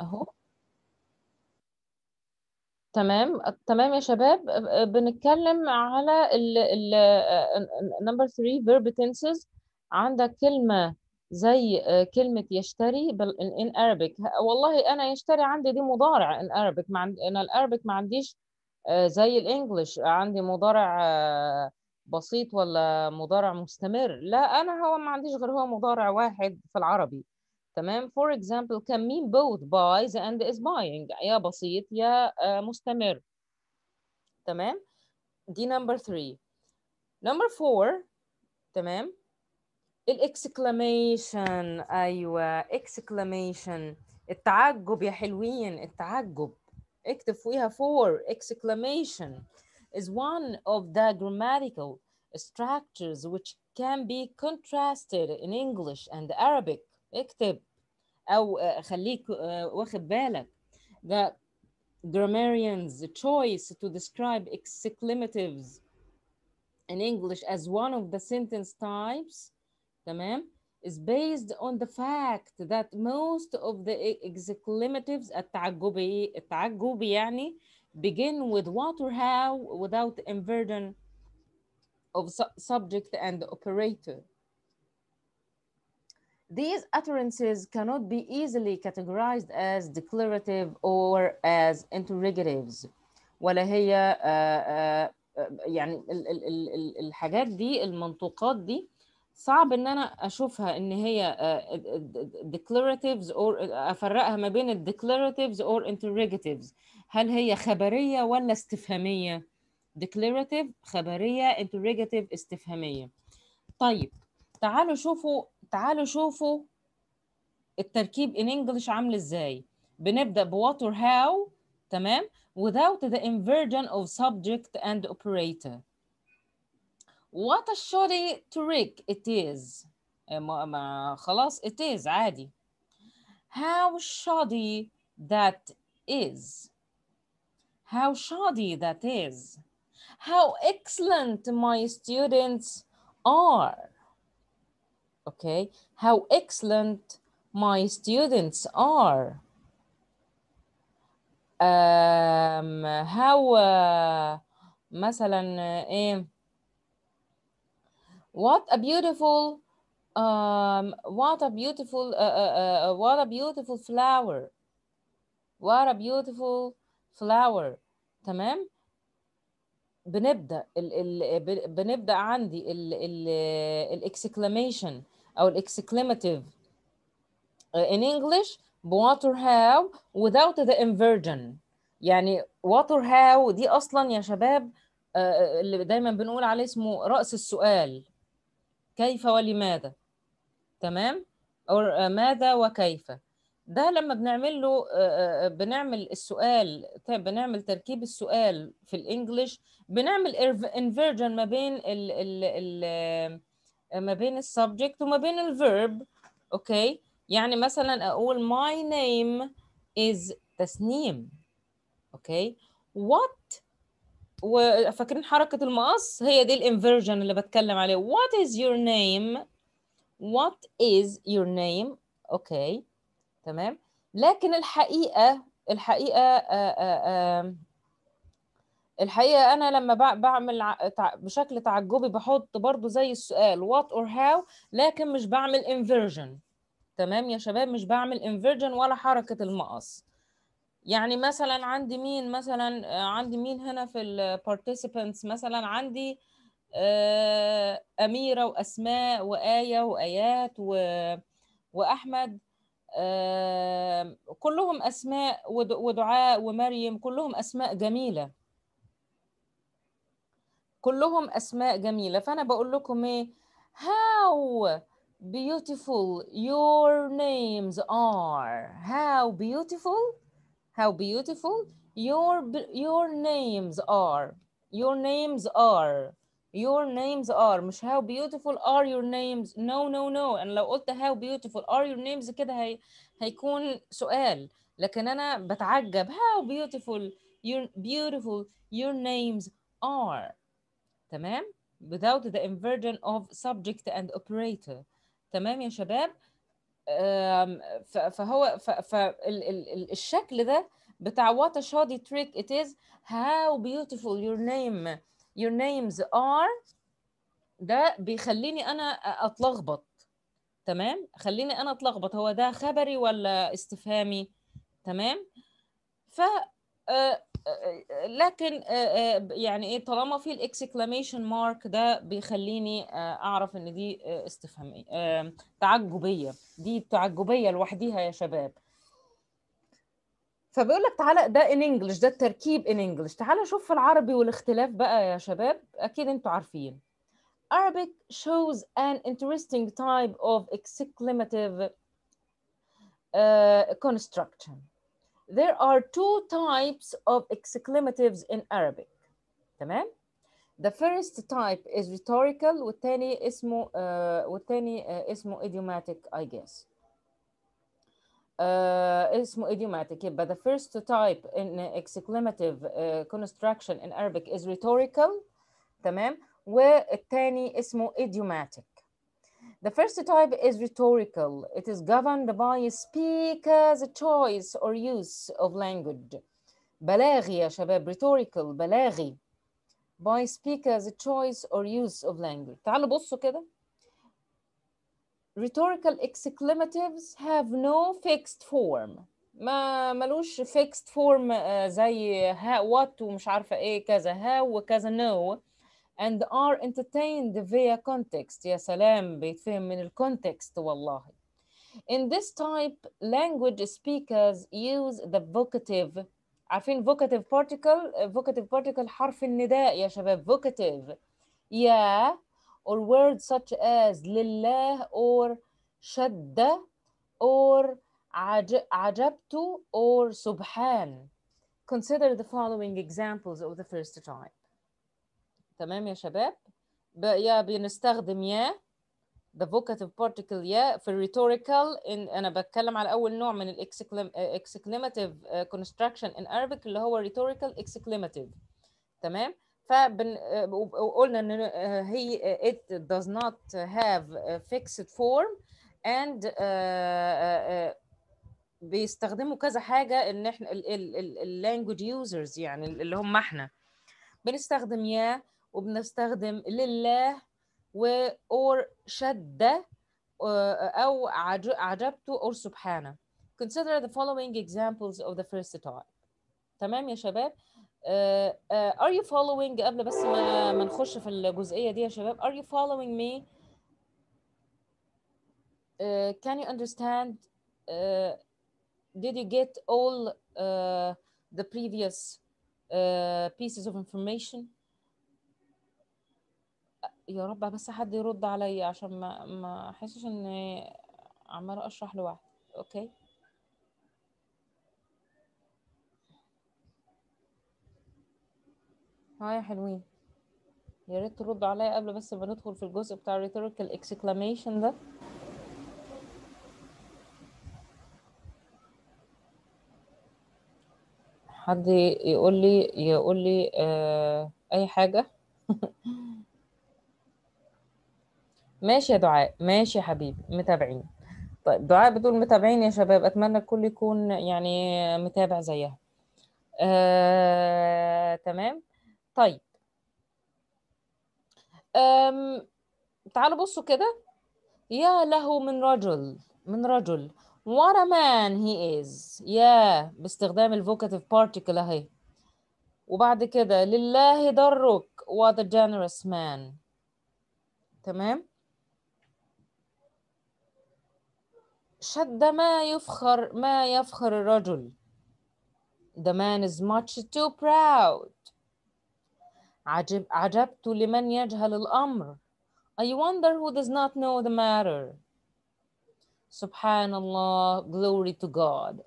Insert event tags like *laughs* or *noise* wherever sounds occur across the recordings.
اهو تمام تمام يا شباب بنتكلم على ال ال نمبر آه، 3 verb tenses عندك كلمه زي آه، كلمه يشتري in Arabic والله انا يشتري عندي دي مضارع in Arabic أنا ال انا ما عنديش آه، زي الانجليش عندي مضارع بسيط ولا مضارع مستمر لا انا هو ما عنديش غير هو مضارع واحد في العربي تمام for example can mean both buys and is buying يا بسيط يا مستمر تمام دي number three number four تمام الاكسكلاميشن ايوه exclamation التعجب يا حلوين التعجب اكتب فوقيها four exclamation is one of the grammatical structures which can be contrasted in English and Arabic. اكتب او خليك واخد بالك the grammarian's choice to describe exclamatives in English as one of the sentence types تمام is based on the fact that most of the exclamatives التعجبي التعجب يعني begin with what or how without inversion of su subject and operator These utterances cannot be easily categorized as declarative or as interrogatives ولا هي يعني الحاجات دي المنطوقات دي صعب ان انا اشوفها ان هي declaratives or افرقها ما بين declaratives or interrogatives هل هي خبريه ولا استفهاميه declarative خبريه interrogative استفهاميه طيب تعالوا شوفوا تعالوا شوفوا التركيب in English عامل ازاي بنبدأ بواتر how تمام without the inversion of subject and operator what a shoddy trick it is ما, eh, ما خلاص it is عادي how shoddy that is how shoddy that is how excellent my students are okay? How excellent my students are. Um, how uh, مثلا ايه uh, eh, what a beautiful um, what a beautiful uh, uh, uh, uh, what a beautiful flower what a beautiful flower تمام بنبدا ال ال بنبدا عندي ال ال ال exclamation او الاكسكليماتيف آه، in English بواتر هاو without the inversion يعني واتر هاو دي اصلا يا شباب آه، آه، اللي دايما بنقول عليه اسمه راس السؤال كيف ولماذا تمام او ماذا وكيف ده لما بنعمل له بنعمل السؤال طيب، بنعمل تركيب السؤال في الانجليش بنعمل انفيرجن ما بين ال ال ال ما بين السبجكت وما بين الفيرب اوكي يعني مثلا اقول my name is تسنيم اوكي what وفاكرين حركة المقص هي دي inversion اللي بتكلم عليه what is your name what is your name اوكي تمام لكن الحقيقة الحقيقة آآ آه، آآ آه، آه، الحقيقه انا لما بعمل بشكل تعجبي بحط برضو زي السؤال وات اور هاو لكن مش بعمل انفيرجن تمام يا شباب مش بعمل انفيرجن ولا حركه المقص يعني مثلا عندي مين مثلا آه، عندي مين هنا في البارتيسيبانتس مثلا عندي آه، اميره واسماء وايه وايات و... واحمد آه، كلهم اسماء ودعاء ومريم كلهم اسماء جميله كلهم اسماء جميله فانا بقول لكم ايه how beautiful your names are how beautiful how beautiful your your names are your names are your names are مش how beautiful are your names no no no انا لو قلت how beautiful are your names كده هي هيكون سؤال لكن انا بتعجب how beautiful your beautiful your names are تمام without the inversion of subject and operator تمام يا شباب فهو فالشكل ده بتاع what a shoddy trick it is how beautiful your name your names are ده بيخليني انا اتلخبط تمام خليني انا اتلخبط هو ده خبري ولا استفهامي تمام ف لكن آه، آه، يعني ايه طالما في الاكسكلاميشن مارك ده بيخليني آه، اعرف ان دي استفهاميه تعجبيه دي تعجبيه لوحديها يا شباب فبيقول لك تعالى ده ان انجلش ده التركيب ان انجلش تعالى شوف في العربي والاختلاف بقى يا شباب اكيد انتوا عارفين Arabic shows an interesting type of exclamative uh, construction there are two types of exclamatives in Arabic. تمام؟ The first type is rhetorical والثاني اسمه uh, والثاني اسمه idiomatic I guess. Uh, اسمه idiomatic But the first type in exclamative uh, construction in Arabic is rhetorical تمام والثاني اسمه idiomatic the first type is rhetorical. It is governed by a speaker's choice or use of language. بلاغي يا شباب rhetorical بلاغي by speaker's choice or use of language. تعالوا بصوا كده. Rhetorical exclamatives have no fixed form. ما ملوش fixed form زي ها what ومش عارفة ايه كذا how وكذا no and are entertained via context يا سلام بيتفهم من الكونتكست والله in this type language speakers use the vocative عارفين vocative particle vocative particle حرف النداء يا شباب vocative يا or words such as لله or شد or عجبت or سبحان consider the following examples of the first type تمام يا شباب يا بنستخدم يا the vocative particle يا في rhetorical إن انا بتكلم على اول نوع من exclamative uh, construction in Arabic اللي هو rhetorical exclamative تمام فبن آه، وقلنا ان آه، هي آه، it does not have a fixed form and uh, uh, بيستخدموا كذا حاجه ان احنا اللانجوج يوزرز يعني اللي هم احنا بنستخدم يا وبنستخدم لله و or شد أو عجبت or سبحانه consider the following examples of the first type تمام يا شباب uh, are you following قبل بس ما ما نخش في الجزئيه دي يا شباب are you following me uh, can you understand uh, did you get all uh, the previous uh, pieces of information يا رب بس حد يرد عليا عشان ما ما احسش ان عماله اشرح لوحدي اوكي ها يا حلوين يا ريت ترد عليا قبل بس ما ندخل في الجزء بتاع rhetorical exclamation ده حد يقول لي يقول لي آه اي حاجه *laughs* ماشي يا دعاء ماشي يا حبيبي متابعين طيب دعاء بتقول متابعين يا شباب اتمنى الكل يكون يعني متابع زيها آه، تمام طيب أم... تعالوا بصوا كده يا له من رجل من رجل what a man he is يا باستخدام الفوكاتيف بارتيكل اهي وبعد كده لله درك what a generous man تمام شد ما يفخر ما يفخر الرجل The man is much too proud عجب عجبت لمن يجهل الأمر I wonder who does not know the matter سبحان الله glory to God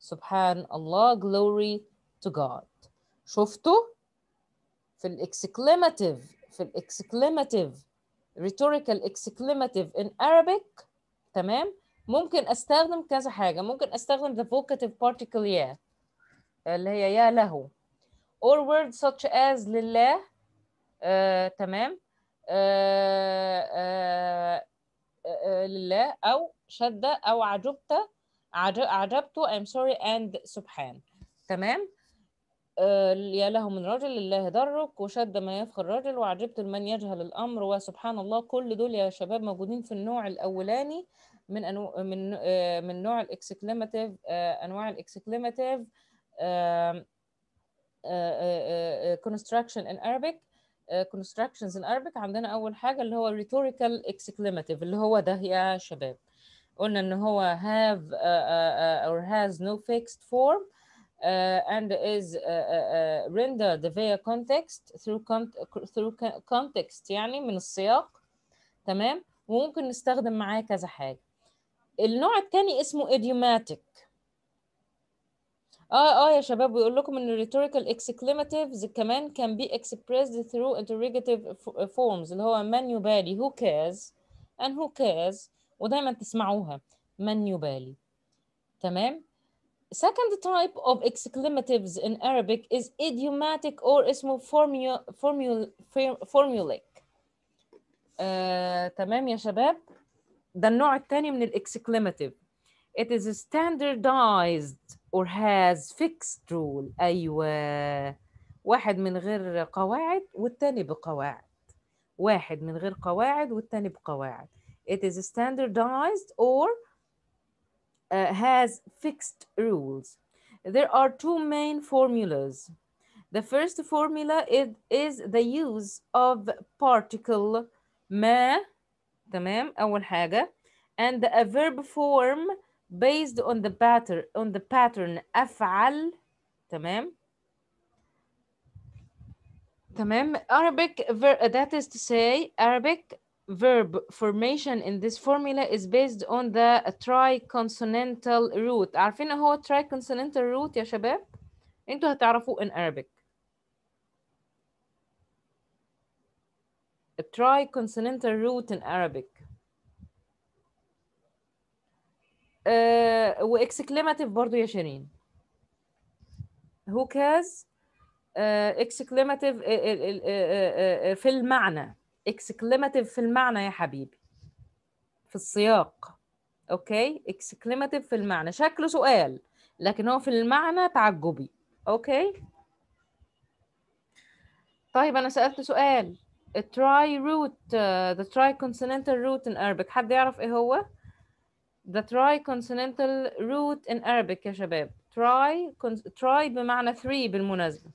سبحان الله glory to God شفتوا في الاكسكليماتيف في الاكسكليماتيف rhetorical exclamative in Arabic تمام ممكن استخدم كذا حاجه ممكن استخدم the vocative particle يا اللي هي يا له or words such as لله آه، تمام آه، آه، آه، لله او شده او عجبت عجبت I'm sorry and سبحان تمام آه، يا له من رجل لله درك وشد ما يفخر الرجل وعجبت لمن يجهل الامر وسبحان الله كل دول يا شباب موجودين في النوع الاولاني من أنو... من آه، من نوع الاكسكليماتيف آه، انواع الاكسكليماتيف كونستراكشن ان عربيك كونستراكشنز ان عربيك عندنا اول حاجه اللي هو ريتوريكال اكسكليماتيف اللي هو ده يا شباب قلنا ان هو هاف اور هاز نو فيكست فورم and is uh, uh, rendered via context through cont through context يعني من السياق تمام وممكن نستخدم معاه كذا حاجه النوع الثاني اسمه idiomatic اه اه يا شباب بيقول لكم ان rhetorical exclamatives كمان can be expressed through interrogative forms اللي هو من يبالي who cares and who cares ودايما تسمعوها من يبالي تمام second type of exclamatives in Arabic is idiomatic or اسمه formula, formula, formulaic Uh, تمام يا شباب ده النوع الثاني من الاكسكليماتيف it is standardized or has fixed rule ايوه واحد من غير قواعد والثاني بقواعد واحد من غير قواعد والثاني بقواعد it is standardized or uh, has fixed rules there are two main formulas the first formula is, is the use of particle ما تمام اول حاجة and a verb form based on the pattern on the pattern افعل تمام تمام Arabic that is to say Arabic verb formation in this formula is based on the triconsonantal root عارفين هو triconsonantal root يا شباب انتوا هتعرفوا in Arabic triconsonantal root in Arabic. Uh, exclamative برضو يا شيرين. Who cares? اكسكليماتيف uh, uh, uh, uh, في المعنى Exclamative في المعنى يا حبيبي في السياق اوكي Exclamative في المعنى شكله سؤال لكن هو في المعنى تعجبي اوكي طيب انا سألت سؤال تراي روت ذا تراي كونسوننتال روت ان Arabic حد يعرف ايه هو ذا تراي كونسوننتال روت ان Arabic يا شباب تراي تراي بمعنى 3 بالمناسبه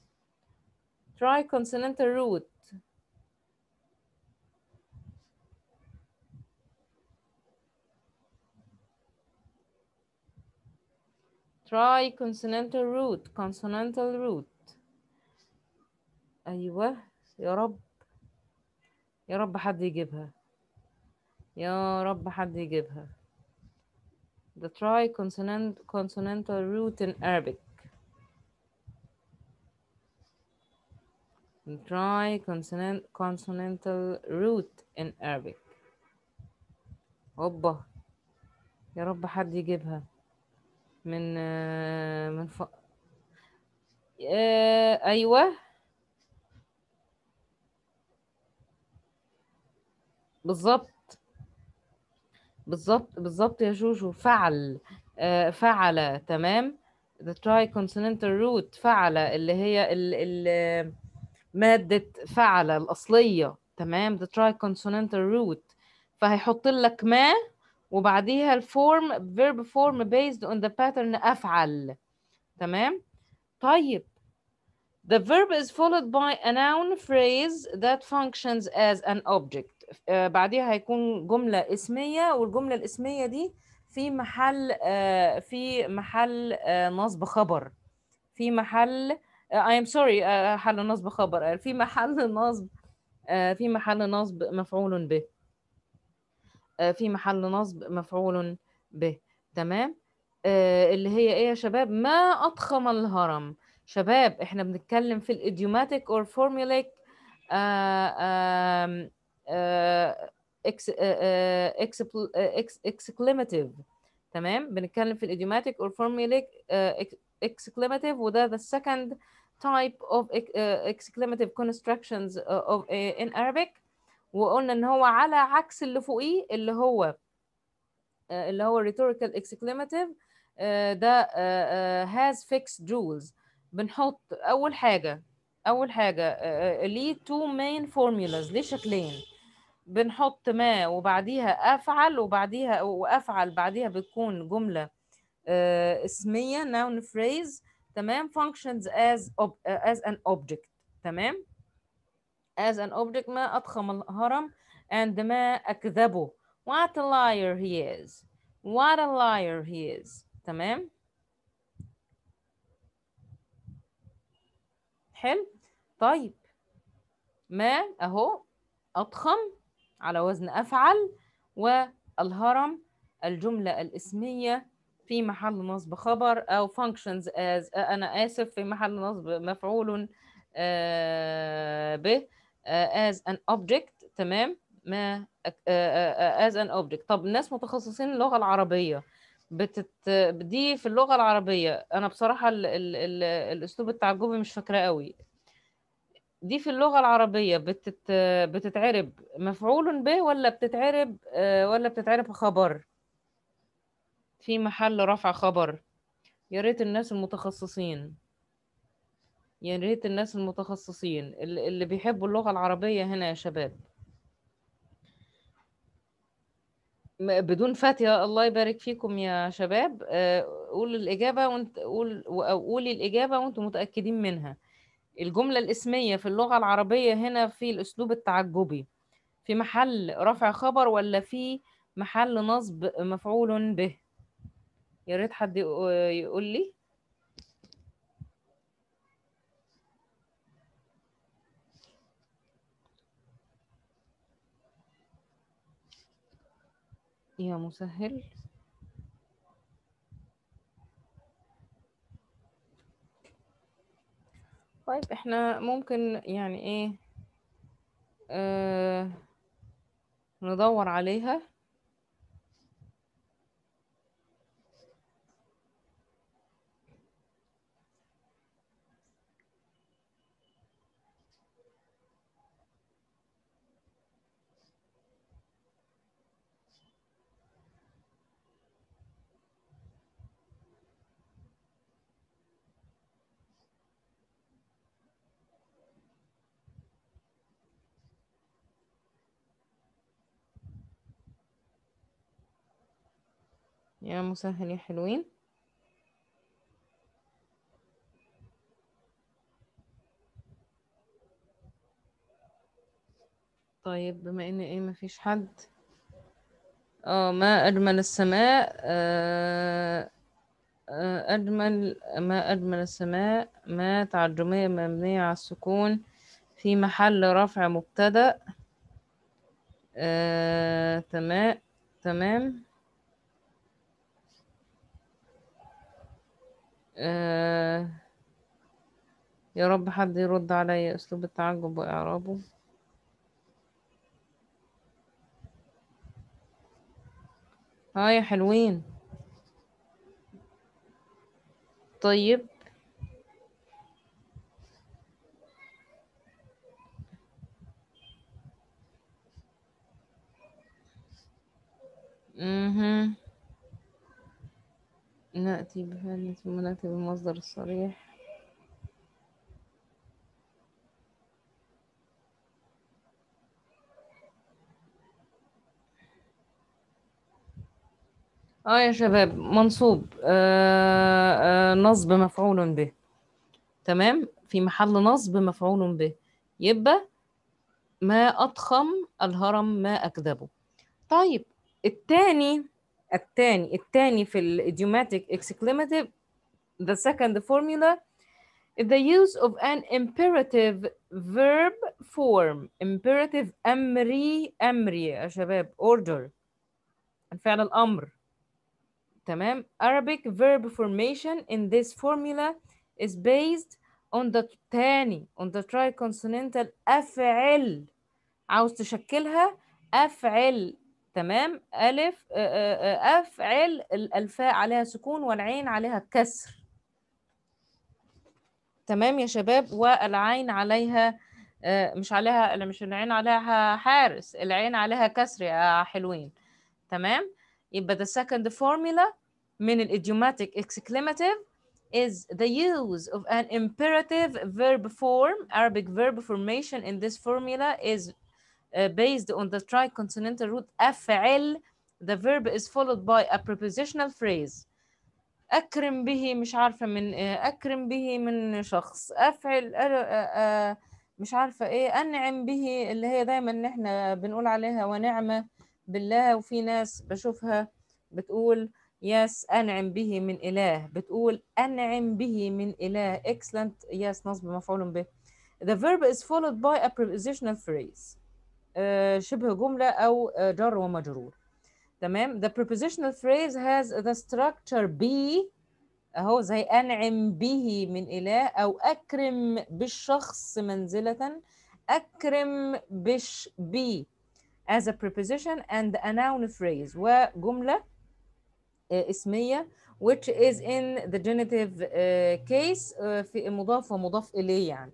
تراي كونسوننتال روت try consonantal root consonantal root ايوه يا رب يا رب حد يجيبها يا رب حد يجيبها the consonant consonantal root in Arabic the consonant consonantal root in Arabic هوبا يا رب حد يجيبها من من ف... ايوه بالظبط بالظبط بالظبط يا جوجو فعل فعل تمام the triconsonantal root فعل اللي هي ال ال مادة فعل الأصلية تمام the triconsonantal root فهيحط لك ما وبعديها الفورم verb form based on the pattern أفعل تمام طيب The verb is followed by a noun phrase that functions as an object. آه، بعديها هيكون جملة اسمية والجملة الاسمية دي في محل آه، في محل آه، نصب خبر في محل I am sorry حل نصب خبر في محل نصب في محل نصب مفعول به في محل نصب مفعول به تمام اللي هي ايه يا شباب ما اضخم الهرم شباب احنا بنتكلم في الايديوماتيك اور فورمولايك exclamative تمام بنتكلم في الاديوماتيك or formulaic exclamative وده the second type of exclamative constructions of in Arabic وقلنا ان هو على عكس اللي فوقيه اللي هو اللي هو rhetorical exclamative ده has fixed rules بنحط اول حاجه اول حاجه ليه two main formulas ليه شكلين بنحط ما وبعديها افعل وبعديها وافعل بعديها بتكون جمله آه، اسميه noun phrase تمام functions as ob آه، as an object تمام as an object ما اضخم الهرم and ما اكذبه what a liar he is what a liar he is تمام حلو طيب ما اهو اضخم على وزن أفعل والهرم الجملة الاسمية في محل نصب خبر أو functions as أنا آسف في محل نصب مفعول به آه، آه، as an object تمام ما آه، as an object طب الناس متخصصين اللغة العربية بتت... دي في اللغة العربية أنا بصراحة ال... ال... الأسلوب التعجبي مش فاكرة قوي دي في اللغة العربية بتت... بتتعرب مفعول به ولا بتتعرب آه، ولا بتتعرب خبر في محل رفع خبر يا ريت الناس المتخصصين يا ريت الناس المتخصصين اللي بيحبوا اللغة العربية هنا يا شباب بدون يا الله يبارك فيكم يا شباب آه، قول الإجابة وانت قول قولي الإجابة وانتم متأكدين منها الجملة الاسمية في اللغة العربية هنا في الأسلوب التعجبي في محل رفع خبر ولا في محل نصب مفعول به يا ريت حد يقول لي يا مسهل طيب احنا ممكن يعني ايه آه ندور عليها يا مسهل يا حلوين طيب بما ان ايه مفيش حد اه ما اجمل السماء آه، آه، أجمل ما أجمل السماء ما تعجمية مبنية على السكون في محل رفع مبتدأ آه تمام تمام آه، يا رب حد يرد عليا أسلوب التعجب وإعرابه اه يا حلوين طيب مهم. نأتي بفعل ثم نأتي المصدر الصريح اه يا شباب منصوب آآ آه، آآ آه، نصب مفعول به تمام في محل نصب مفعول به يبقى ما أضخم الهرم ما أكذبه طيب التاني الثاني الثاني في الidiomatic exclamative the second formula the use of an imperative verb form imperative أمري أمري يا شباب order الفعل الأمر تمام Arabic verb formation in this formula is based on the تاني on the triconsonantal أفعل عاوز تشكلها أفعل تمام ألف أفعل الفاء عليها سكون والعين عليها كسر تمام يا شباب والعين عليها مش عليها مش العين عليها حارس العين عليها كسر يا حلوين تمام يبقى the second formula من الإديوماتيك exclamative is the use of an imperative verb form Arabic verb formation in this formula is Uh, based on the tricontinental root أفعل the verb is followed by a prepositional phrase أكرم به مش عارفة من uh, أكرم به من شخص أفعل مش عارفة إيه أنعم به اللي هي دايما نحن إحنا بنقول عليها ونعمة بالله وفي ناس بشوفها بتقول يس أنعم به من إله بتقول أنعم به من إله excellent يس نصب مفعول به the verb is followed by a prepositional phrase شبه جملة أو جر ومجرور تمام the prepositional phrase has the structure be هو زي أنعم به من إله أو أكرم بالشخص منزلة أكرم بش be as a preposition and a noun phrase وجملة اسمية which is in the genitive case في مضاف ومضاف إليه يعني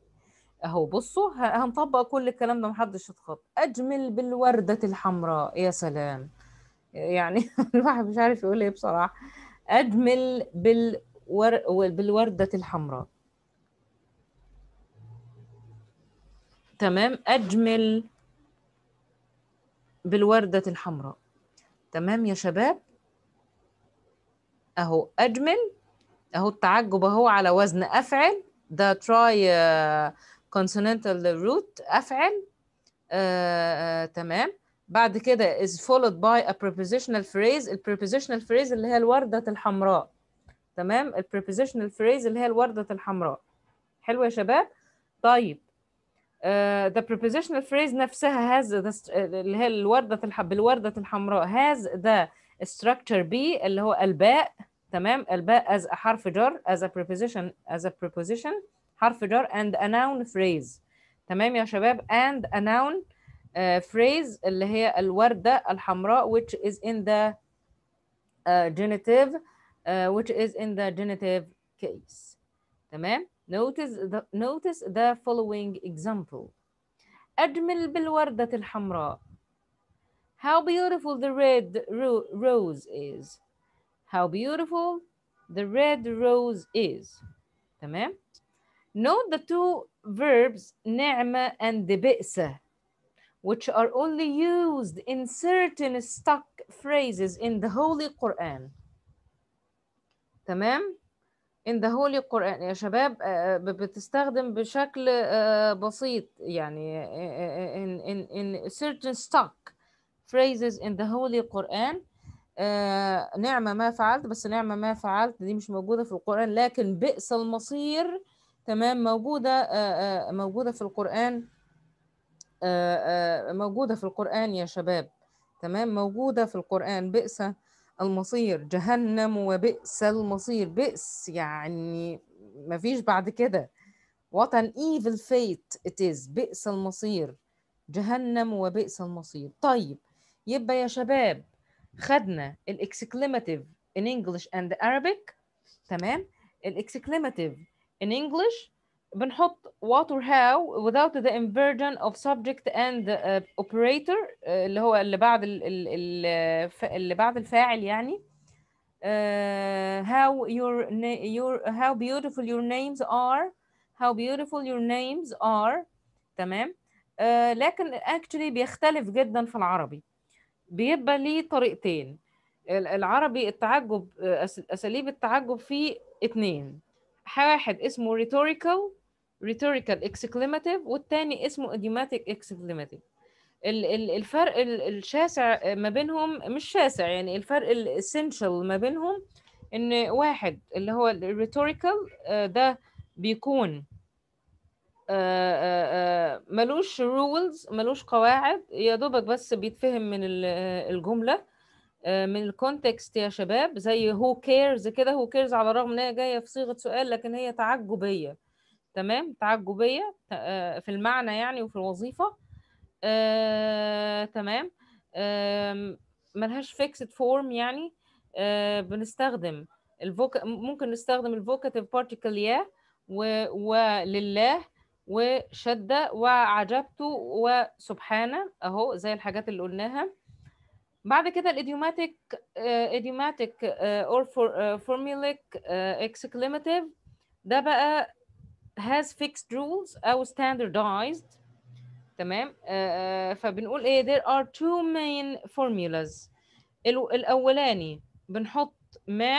اهو بصوا هنطبق كل الكلام ده محدش يتخض اجمل بالوردة الحمراء يا سلام يعني *laughs* الواحد مش عارف يقول ايه بصراحة اجمل بالور... بالوردة الحمراء تمام اجمل بالوردة الحمراء تمام يا شباب اهو اجمل اهو التعجب اهو على وزن افعل ده آه، تراي consonantal root أفعل آه تمام بعد كده is followed by a prepositional phrase ال prepositional phrase اللي هي الوردة الحمراء تمام ال prepositional phrase اللي هي الوردة الحمراء حلو يا شباب طيب uh, the prepositional phrase نفسها has the اللي هي الوردة الح... بالوردة الحمراء has the structure B اللي هو الباء تمام الباء as a حرف جر as a preposition as a preposition حرف جر and a noun phrase تمام يا شباب and a noun uh, phrase اللي هي الوردة الحمراء which is in the uh, genitive uh, which is in the genitive case تمام notice the, notice the following example أجمل بالوردة الحمراء How beautiful the red ro rose is. How beautiful the red rose is. تمام؟ Note the two verbs نعمة and بئسة which are only used in certain stuck phrases in the Holy Quran. تمام؟ in the Holy Quran يا شباب بتستخدم بشكل بسيط يعني in, in, in certain stuck phrases in the Holy Quran نعمة ما فعلت بس نعمة ما فعلت دي مش موجودة في القرآن لكن بئس المصير تمام موجودة آه، آه، موجودة في القرآن آه، موجودة في القرآن يا شباب تمام موجودة في القرآن بئس المصير جهنم وبئس المصير بئس يعني ما فيش بعد كده what an evil fate it is بئس المصير جهنم وبئس المصير طيب يبقى يا شباب خدنا الاكسكليماتيف in English and Arabic تمام الاكسكليماتيف In English بنحط what or how without the inversion of subject and the operator اللي هو اللي بعد ال ال اللي بعد الفاعل يعني uh, how your your how beautiful your names are how beautiful your names are تمام uh, لكن actually بيختلف جدا في العربي بيبقى ليه طريقتين العربي التعجب اساليب التعجب فيه اتنين واحد اسمه rhetorical rhetorical exclamative والتاني اسمه idiomatic exclamative الفرق الشاسع ما بينهم مش شاسع يعني الفرق الاسنشال ما بينهم ان واحد اللي هو الريتوريكال آه، ده بيكون آه، آه، ملوش رولز ملوش قواعد يا دوبك بس بيتفهم من الجمله آه، من الكونتكست يا شباب زي هو كيرز كده هو كيرز على الرغم ان هي جايه في صيغه سؤال لكن هي تعجبيه تمام تعجبيه آه، في المعنى يعني وفي الوظيفه آه، تمام ملهاش فيكسد فورم يعني بنستخدم الفوك ممكن نستخدم الفوكاتيف بارتيكل يا ولله وشده وعجبته وسبحانه اهو زي الحاجات اللي قلناها بعد كده الاديوماتيك اديوماتيك اور فورميليك اكسكليماتيف ده بقى has fixed rules او standardized تمام uh, فبنقول ايه there are two main formulas الاولاني بنحط ما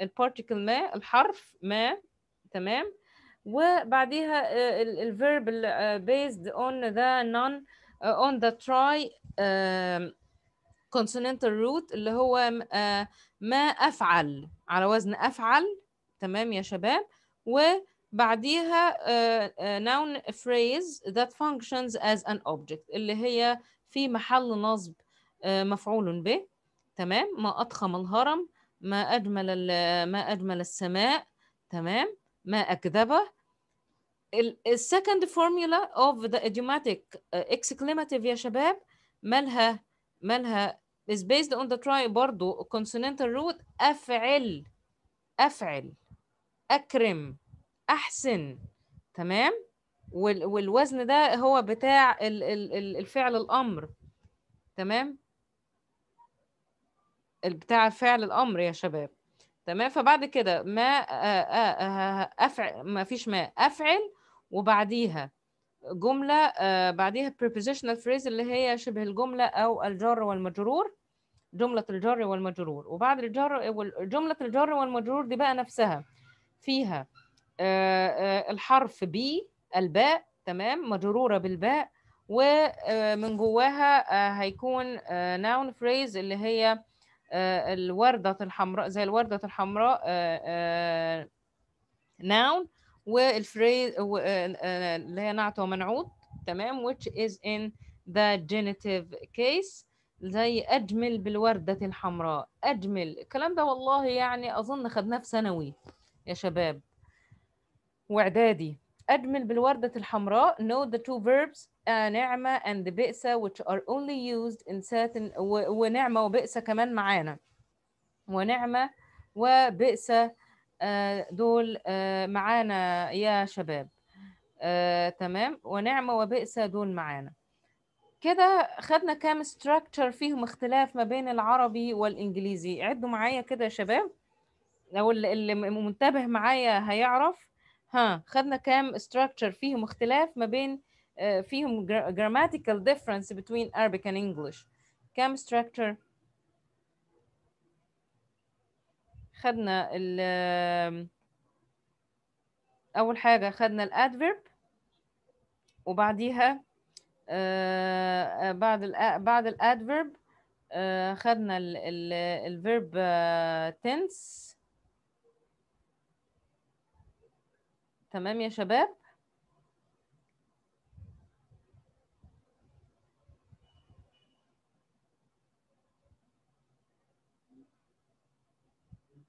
البارتيكل ما الحرف ما تمام وبعديها آه، الفيرب based on the non on the try consonantal root اللي هو آه، ما أفعل على وزن أفعل تمام يا شباب وبعديها آه، آه، noun phrase that functions as an object اللي هي في محل نصب مفعول به تمام ما أضخم الهرم ما أجمل ما أجمل السماء تمام ما أكذبه السكند فورمولا اوف ذا idiomatic exclamative يا شباب مالها مالها is based on the try برضو consonantal root أفعل أفعل أكرم أحسن تمام وال والوزن ده هو بتاع ال ال الفعل الأمر تمام بتاع فعل الأمر يا شباب تمام فبعد كده ما آه، آه، آه، أفعل ما فيش ما أفعل وبعديها جملة آه، بعديها prepositional phrase اللي هي شبه الجملة أو الجار والمجرور جملة الجار والمجرور وبعد الجار جملة الجار والمجرور دي بقى نفسها فيها آه، آه، الحرف ب الباء تمام مجرورة بالباء ومن جواها هيكون noun phrase اللي هي الوردة الحمراء زي الوردة الحمراء noun والفريز آه، آه، اللي هي نعت ومنعوت تمام which is in the genitive case زي أجمل بالوردة الحمراء أجمل الكلام ده والله يعني أظن خدناه في ثانوي يا شباب وإعدادي أجمل بالوردة الحمراء know the two verbs آه، نعمة and بئسة which are only used in certain ونعمة وبئسة كمان معانا ونعمة وبئسة آه، دول آه، معانا يا شباب آه، تمام ونعمة وبئس دول معانا كده خدنا كام structure فيهم اختلاف ما بين العربي والانجليزي عدوا معايا كده يا شباب لو اللي منتبه معايا هيعرف ها خدنا كام structure فيهم اختلاف ما بين فيهم grammatical difference between Arabic and English كام structure خدنا ال اول حاجه خدنا الادفيرب وبعديها آه، بعد ال بعد الادفيرب آه، ال خدنا الفيرب آه، تنس تمام يا شباب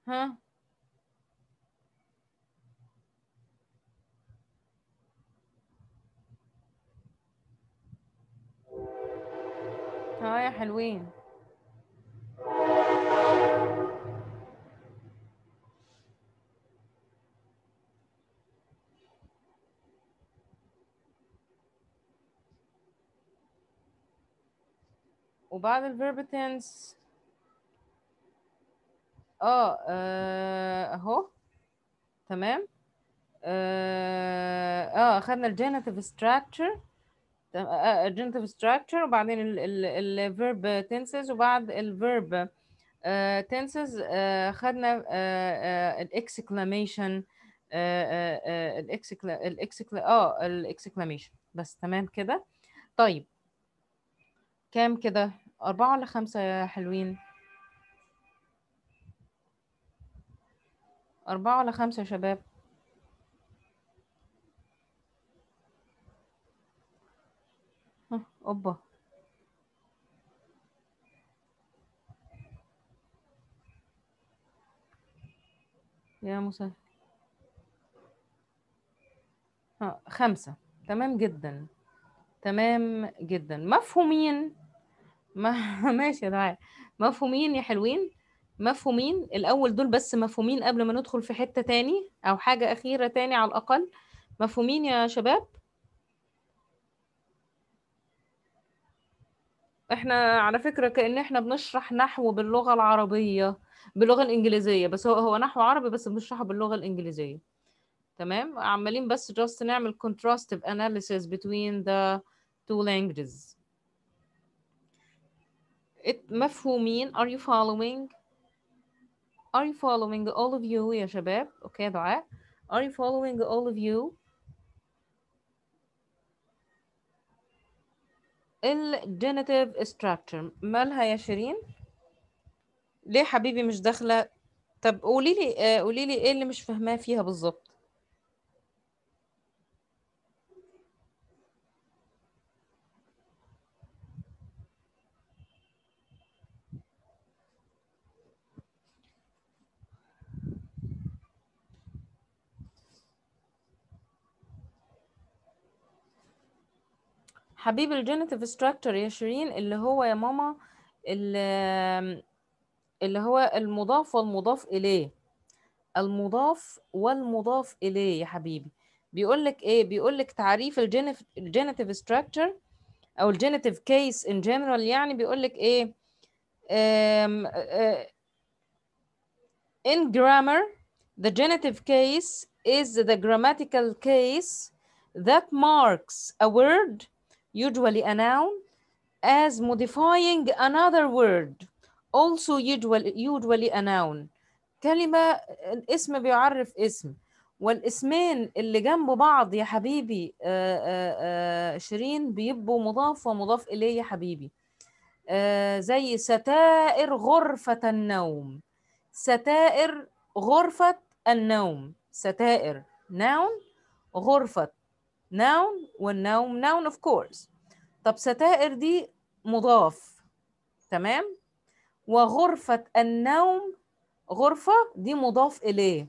ها ها يا حلوين وبعد الفيرب tense آه،, اه اهو تمام اه, آه، اخذنا الجينيتيف ستراكشر الجينيتيف ستراكشر وبعدين الفيرب تنسز وبعد الفيرب تنسز آه، أخذنا الاكسكلاميشن الاكسكلا اه الاكسكلاميشن بس تمام كده طيب كام كده أربعة ولا خمسة يا حلوين أربعة ولا خمسة يا شباب أوبا يا مسهل ها خمسة تمام جدا تمام جدا مفهومين ما *laughs* ماشي يا دعاء مفهومين يا حلوين مفهومين الاول دول بس مفهومين قبل ما ندخل في حته تاني او حاجه اخيره تاني على الاقل مفهومين يا شباب احنا على فكره كان احنا بنشرح نحو باللغه العربيه باللغه الانجليزيه بس هو هو نحو عربي بس بنشرحه باللغه الانجليزيه تمام عمالين بس جاست نعمل contrastive analysis between the two languages مفهومين are you following Are you following all of you يا شباب؟ اوكي يا دعاء. Are you following all of you? genitive structure مالها يا شيرين؟ ليه حبيبي مش داخلة؟ طب قولي لي آه، قولي لي ايه اللي مش فاهماه فيها بالظبط؟ حبيب الجينيتيف ستراكتر يا شيرين اللي هو يا ماما اللي, اللي هو المضاف والمضاف إليه المضاف والمضاف إليه يا حبيبي بيقول لك إيه بيقول لك تعريف الجينيتيف ستراكتر أو الجينيتيف كيس إن جنرال يعني بيقول لك إيه um, uh, in grammar the genitive case is the grammatical case that marks a word usually a noun as modifying another word also usually, usually a noun كلمة الاسم بيعرف اسم والاسمين اللي جنب بعض يا حبيبي آه، آه، آه، شيرين بيبقوا مضاف ومضاف إليه يا حبيبي زي ستائر غرفة النوم ستائر غرفة النوم ستائر نون غرفة noun والنوم noun of course طب ستائر دي مضاف تمام وغرفة النوم غرفة دي مضاف إليه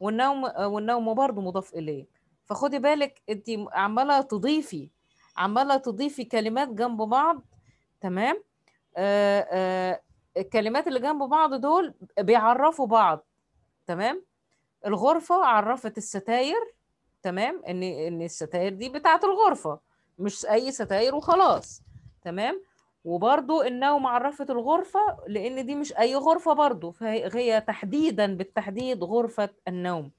والنوم والنوم برضه مضاف إليه فخدي بالك أنت عمالة تضيفي عمالة تضيفي كلمات جنب بعض تمام آآ آه، آآ آه، الكلمات اللي جنب بعض دول بيعرفوا بعض تمام الغرفة عرفت الستاير تمام ان ان الستاير دي بتاعه الغرفه مش اي ستاير وخلاص تمام وبرضو انه معرفه الغرفه لان دي مش اي غرفه برضو فهي تحديدا بالتحديد غرفه النوم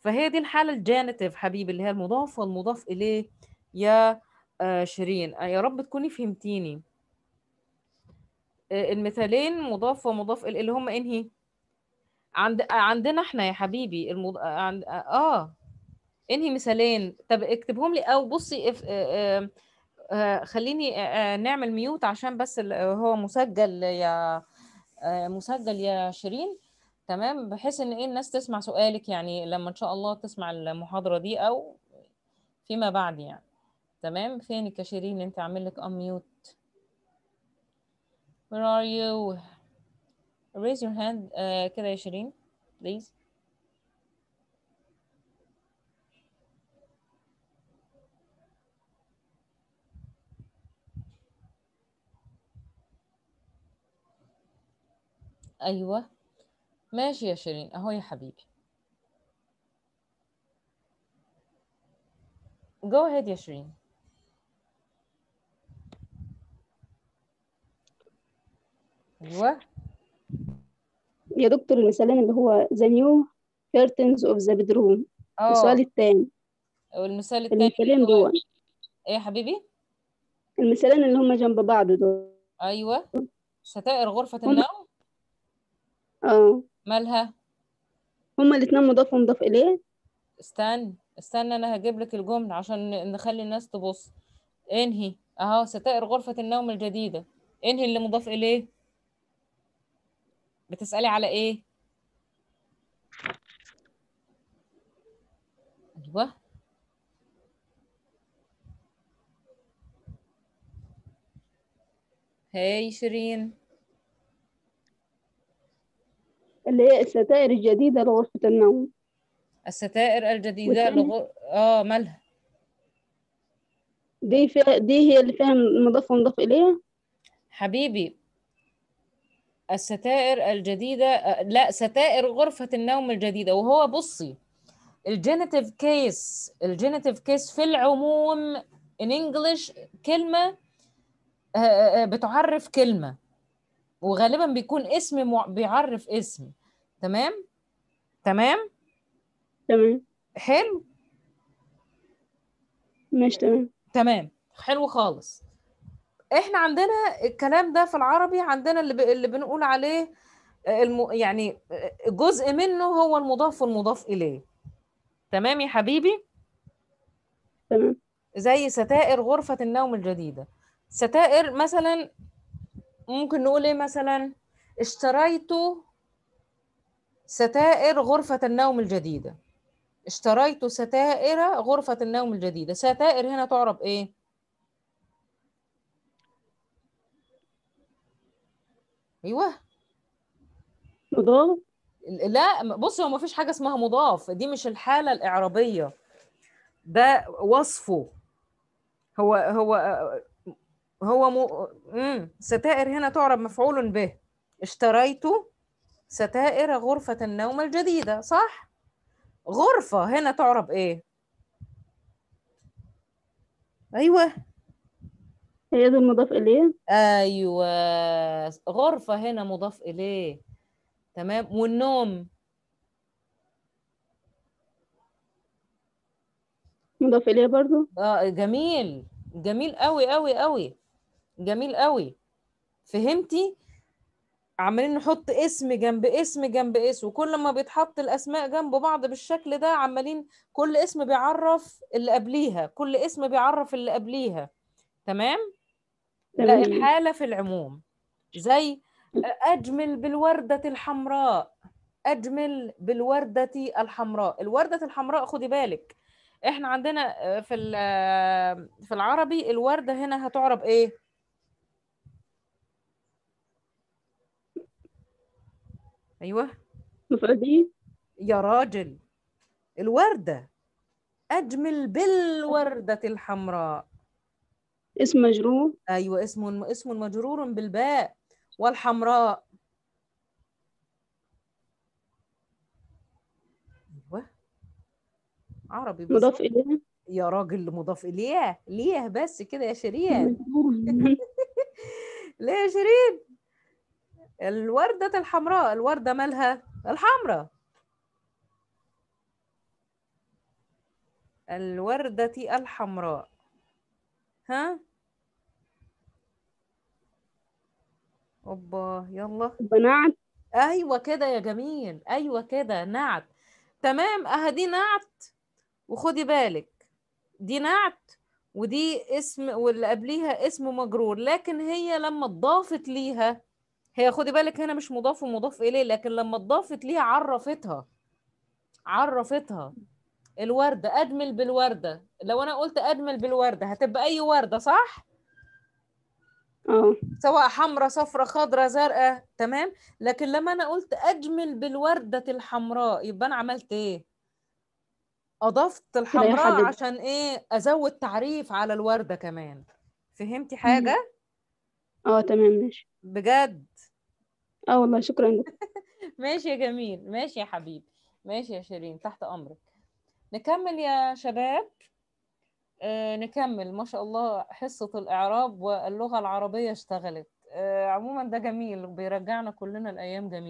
فهي دي الحاله الجانيتيف حبيبي اللي هي المضاف والمضاف اليه يا آه، شيرين آه، يا رب تكوني فهمتيني آه، المثالين مضاف ومضاف اليه اللي هم انهي عند عندنا احنا يا حبيبي المض... عند... اه انهي مثالين طب اكتبهم لي او بصي اف... اه اه, آه، خليني آه،, اه نعمل ميوت عشان بس آه، هو مسجل يا مسجل يا شيرين تمام بحيث ان ايه الناس تسمع سؤالك يعني لما ان شاء الله تسمع المحاضره دي او فيما بعد يعني تمام فينك يا شيرين انت عامل لك unmute where are you raise your hand uh, كده يا شيرين please أيوة ماشي يا شيرين أهو يا حبيبي Go ahead يا شيرين أيوة يا دكتور المثالين اللي هو the new curtains of the bedroom أوه. السؤال الثاني والمثال الثاني المثالين دول ايه يا حبيبي المثالين اللي هم جنب بعض دول ايوه ستائر غرفة النوم آه مالها هما الاثنين مضاف ومضاف إليه استنى استنى أنا هجيب لك الجملة عشان نخلي الناس تبص انهي أهو ستائر غرفة النوم الجديدة انهي اللي مضاف إليه بتسألي على إيه أيوه هاي شيرين اللي هي الستائر الجديدة لغرفة النوم الستائر الجديدة لغر... اه مالها دي فيها دي هي اللي فيها نضافة نضاف إليها حبيبي الستائر الجديدة آه، لا ستائر غرفة النوم الجديدة وهو بصي الجينيتيف كيس الجينيتيف كيس في العموم in English كلمة آه، آه، بتعرف كلمة وغالبا بيكون اسم مع... بيعرف اسم تمام تمام تمام حلو ماشي تمام تمام حلو خالص احنا عندنا الكلام ده في العربي عندنا اللي, ب... اللي بنقول عليه آه، الم... يعني آه، جزء منه هو المضاف والمضاف اليه تمام يا حبيبي تمام زي ستائر غرفة النوم الجديدة ستائر مثلا ممكن نقول ايه مثلا اشتريت ستائر غرفة النوم الجديدة اشتريت ستائر غرفة النوم الجديدة ستائر هنا تعرب ايه ايوه مضاف لا بص هو مفيش حاجة اسمها مضاف دي مش الحالة الإعرابية ده وصفه هو هو وهو م... مم. ستائر هنا تعرب مفعول به اشتريت ستائر غرفة النوم الجديدة صح؟ غرفة هنا تعرب ايه؟ ايوه هي ده المضاف اليه ايوه غرفة هنا مضاف اليه تمام والنوم مضاف اليه برضو اه جميل جميل قوي قوي قوي جميل قوي فهمتي عمالين نحط اسم جنب اسم جنب اسم وكل ما بيتحط الاسماء جنب بعض بالشكل ده عمالين كل اسم بيعرف اللي قبليها كل اسم بيعرف اللي قبليها تمام لا الحاله في العموم زي اجمل بالورده الحمراء اجمل بالورده الحمراء الورده الحمراء خدي بالك احنا عندنا في في العربي الورده هنا هتعرب ايه ايوه مفقودين يا راجل الورده اجمل بالورده الحمراء اسم مجرور ايوه اسم اسم مجرور بالباء والحمراء ايوه عربي مضاف اليه يا راجل مضاف اليه ليه بس كده يا شيرين *laughs* ليه يا شيرين الوردة الحمراء الوردة مالها الحمراء الوردة الحمراء ها اوبا يلا نعت ايوه كده يا جميل ايوه كده نعت تمام دي نعت وخدي بالك دي نعت ودي اسم واللي قبليها اسم مجرور لكن هي لما اتضافت ليها هي خدي بالك هنا مش مضاف ومضاف اليه لكن لما اتضافت ليها عرفتها عرفتها الورده ادمل بالورده لو انا قلت ادمل بالورده هتبقى اي ورده صح اه سواء حمراء صفراء خضراء زرقاء تمام لكن لما انا قلت اجمل بالورده الحمراء يبقى انا عملت ايه اضفت الحمراء عشان ايه ازود تعريف على الورده كمان فهمتي حاجه اه تمام ماشي بجد اه والله شكرا لك *laughs* ماشي يا جميل ماشي يا حبيبي ماشي يا شيرين تحت امرك نكمل يا شباب آه نكمل ما شاء الله حصة الإعراب واللغة العربية اشتغلت آه عموما ده جميل بيرجعنا كلنا لأيام جميلة